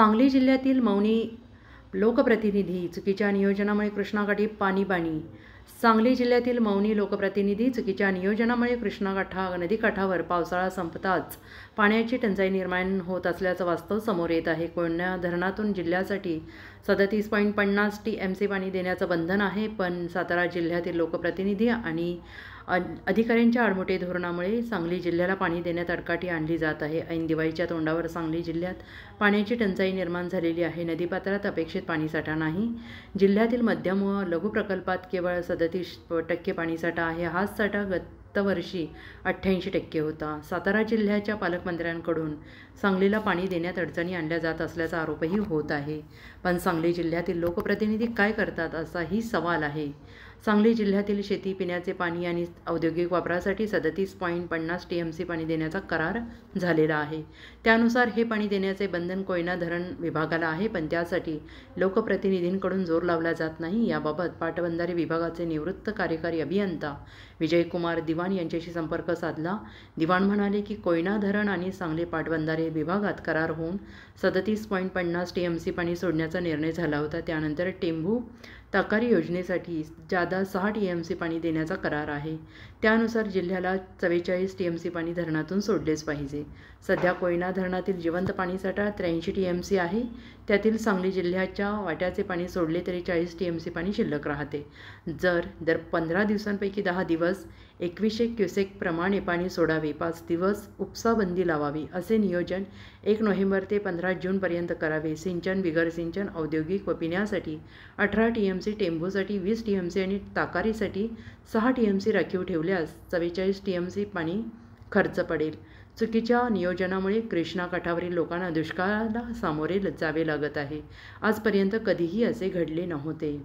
सांगली जिल्ह्यातील मौनी लोकप्रतिनिधी चुकीच्या नियोजनामुळे कृष्णाकाठी पाणी सांगली जिल्ह्यातील मौनी लोकप्रतिनिधी चुकीच्या नियोजनामुळे कृष्णाकाठा नदीकाठावर पावसाळा संपताच पाण्याची टंचाई निर्माण होत असल्याचं वास्तव समोर येत आहे कोण्या धरणातून जिल्ह्यासाठी सदतीस पॉईंट पन्नास टी एम सी पाणी देण्याचं बंधन आहे पण सातारा जिल्ह्यातील लोकप्रतिनिधी आणि अधिकाऱ्यांच्या आडमोठे धोरणामुळे सांगली जिल्ह्याला पाणी देण्यात अडकाठी आणली जात आहे ऐन दिवाळीच्या तोंडावर सांगली जिल्ह्यात पाण्याची टंचाई निर्माण झालेली आहे नदीपात्रात अपेक्षित पाणीसाठा नाही जिल्ह्यातील मध्यम व लघु प्रकल्पात केवळ सदतीस टक्के पाणीसाठा आहे हाच साठा गत वर्षी अठ्ठ्याऐंशी टक्के होता सातारा जिल्ह्याच्या पालकमंत्र्यांकडून सांगलीला पाणी देण्यात अडचणी आणल्या जात असल्याचा आरोपही होत आहे पण सांगली जिल्ह्यातील लोकप्रतिनिधी काय करतात असाही सवाल आहे सांगली जिल्ह्यातील शेती पिण्याचे पाणी आणि औद्योगिक वापरासाठी सदतीस पॉईंट पन्नास टी एम सी पाणी देण्याचा करार झालेला आहे त्यानुसार हे पाणी देण्याचे बंधन कोयना धरण विभागाला आहे पण त्यासाठी लोकप्रतिनिधींकडून जोर लावला जात नाही याबाबत पाटबंधारे विभागाचे निवृत्त कार्यकारी अभियंता विजयकुमार दिवा दिवाण यांच्याशी संपर्क साधला दिवाण म्हणाले की कोयना धरण आणि सांगली पाटबंधारे विभागात करार होऊन सदतीस पॉईंट पन्नास टी एम सी पाणी सोडण्याचा निर्णय झाला होता त्यानंतर टेंभू ताकारी योजनेसाठी जादा सहा टी एम सी पाणी देण्याचा करार आहे त्यानुसार जिल्ह्याला चव्वेचाळीस टी एम सी पाणी धरणातून सोडलेच पाहिजे सध्या कोयना धरणातील जिवंत पाणीसाठा त्र्याऐंशी टी एम सी आहे त्यातील सांगली जिल्ह्याच्या वाट्याचे पाणी सोडले तरी चाळीस टी एम सी पाणी शिल्लक राहते जर दर पंधरा दिवसांपैकी दहा दिवस एकवीसशे क्युसेक प्रमाणे पाणी सोडावे पाच दिवस उपसाबंदी लावावी असे नियोजन एक नोव्हेंबर ते पंधरा जूनपर्यंत करावे सिंचन बिगर सिंचन औद्योगिक व पिण्यासाठी अठरा टी एम एम सी टेंबूसाठी वीस टी एम सी आणि ताकारीसाठी सहा टी एम सी राखीव ठेवल्यास चव्वेचाळीस टी एम सी पाणी खर्च पडेल चुकीच्या नियोजनामुळे कृष्णा काठावरील लोकांना दुष्काळाला सामोरे जावे लागत आहे आजपर्यंत कधीही असे घडले नव्हते